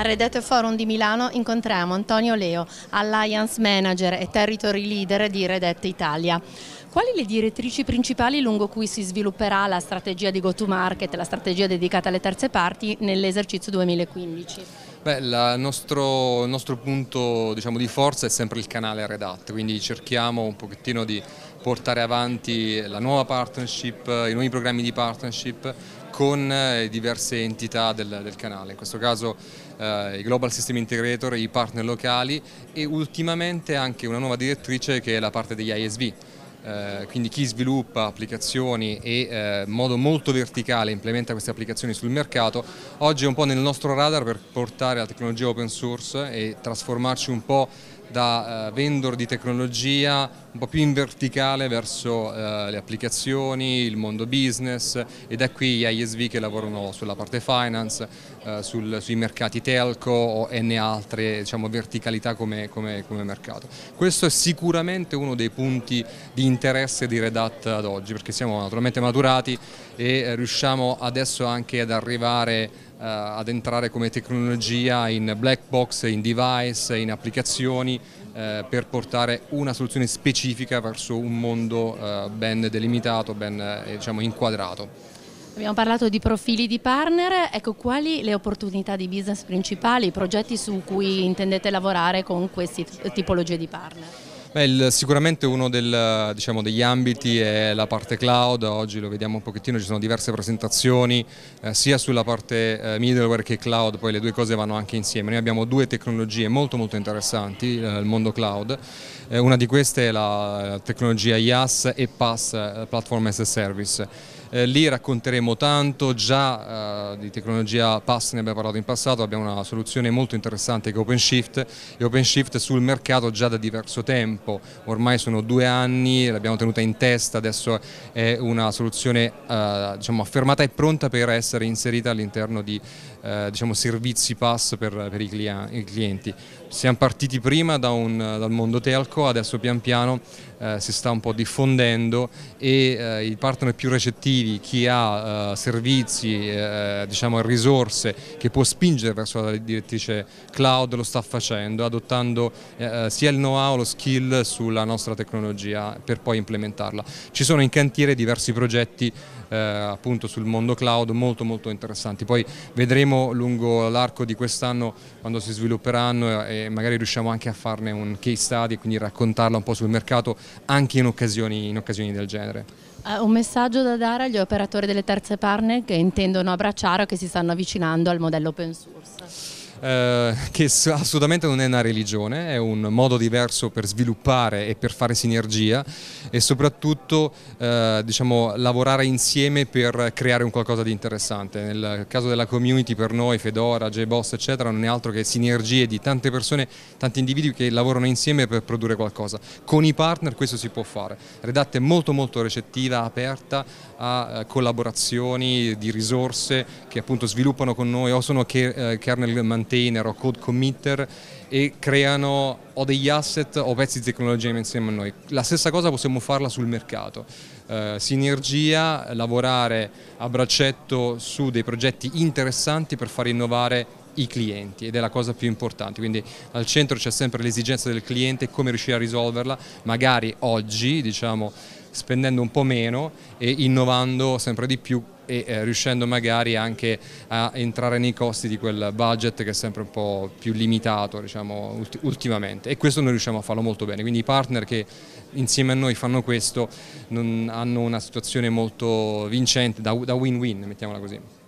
Al Redete Forum di Milano incontriamo Antonio Leo, Alliance Manager e Territory Leader di Redette Italia. Quali le direttrici principali lungo cui si svilupperà la strategia di go-to-market, la strategia dedicata alle terze parti nell'esercizio 2015? il nostro, nostro, punto diciamo, di forza è sempre il canale Redat, quindi cerchiamo un pochettino di portare avanti la nuova partnership, i nuovi programmi di partnership con eh, diverse entità del, del, canale, in questo caso eh, i Global System Integrator, i partner locali e ultimamente anche una nuova direttrice che è la parte degli ISV. Eh, quindi chi sviluppa applicazioni e eh, in modo molto verticale implementa queste applicazioni sul mercato, oggi è un po' nel nostro radar per portare la tecnologia open source e trasformarci un po' da eh, vendor di tecnologia un po' più in verticale verso eh, le applicazioni, il mondo business ed è qui gli ISV che lavorano sulla parte finance, eh, sul, sui mercati telco o n altre diciamo, verticalità come, come, come, mercato. Questo è sicuramente uno dei punti di interesse di Red Hat ad oggi perché siamo naturalmente maturati e riusciamo adesso anche ad arrivare eh, ad entrare come tecnologia in black box, in device, in applicazioni eh, per portare una soluzione specifica verso un mondo eh, ben delimitato, ben diciamo, inquadrato. Abbiamo parlato di profili di partner, ecco quali le opportunità di business principali, i progetti su cui intendete lavorare con queste tipologie di partner? Beh, il, sicuramente uno del, diciamo, degli ambiti è la parte cloud, oggi lo vediamo un pochettino, ci sono diverse presentazioni eh, sia sulla parte eh, middleware che cloud, poi le due cose vanno anche insieme. Noi abbiamo due tecnologie molto molto interessanti nel eh, mondo cloud, eh, una di queste è la tecnologia IaaS e PaaS, eh, Platform as a Service eh, lì racconteremo tanto, già eh, di tecnologia PAS ne abbiamo parlato in passato, abbiamo una soluzione molto interessante che è OpenShift e OpenShift sul mercato già da diverso tempo, ormai sono due anni, l'abbiamo tenuta in testa, adesso è una soluzione eh, diciamo, affermata e pronta per essere inserita all'interno di eh, diciamo, servizi PAS per, per i, clienti, i, clienti. Siamo partiti prima da un, dal mondo telco, adesso pian piano eh, si sta un po' diffondendo e eh, i partner più recettivi obiettivi, chi ha eh, servizi e eh, diciamo, risorse che può spingere verso la direttrice cloud lo sta facendo, adottando eh, eh, sia il know-how, lo skill sulla nostra tecnologia per poi implementarla. Ci sono in cantiere diversi progetti appunto sul mondo cloud molto molto interessanti, poi vedremo lungo l'arco di quest'anno quando si svilupperanno e magari riusciamo anche a farne un case study, quindi raccontarla un po' sul mercato anche in occasioni, in occasioni del genere. Eh, un messaggio da dare agli operatori delle terze partner che intendono abbracciare o che si stanno avvicinando al modello open source. Eh, che assolutamente non è una religione, è un modo diverso per sviluppare e per fare sinergia e soprattutto eh, diciamo, lavorare insieme per creare un qualcosa di interessante. Nel caso della community per noi, Fedora, JBoss eccetera, non è altro che sinergie di tante persone, tanti individui che lavorano insieme per produrre qualcosa. Con i partner questo si può fare. Red Hat è molto molto recettiva, aperta a eh, collaborazioni di risorse che appunto sviluppano con noi o sono eh, kernel mantenuti container o code committer e creano o degli asset o pezzi di tecnologia insieme a noi. La stessa cosa possiamo farla sul mercato. Eh, sinergia, lavorare a braccetto su dei progetti interessanti per far innovare i clienti ed è la cosa più importante, quindi al centro c'è sempre l'esigenza del cliente, come riuscire a risolverla, magari oggi diciamo, spendendo un po' meno e innovando sempre di più e eh, riuscendo magari anche a entrare nei costi di quel budget che è sempre un po' più limitato diciamo, ulti ultimamente e questo noi riusciamo a farlo molto bene, quindi i partner che insieme a noi fanno questo hanno una situazione molto vincente da win-win, mettiamola così.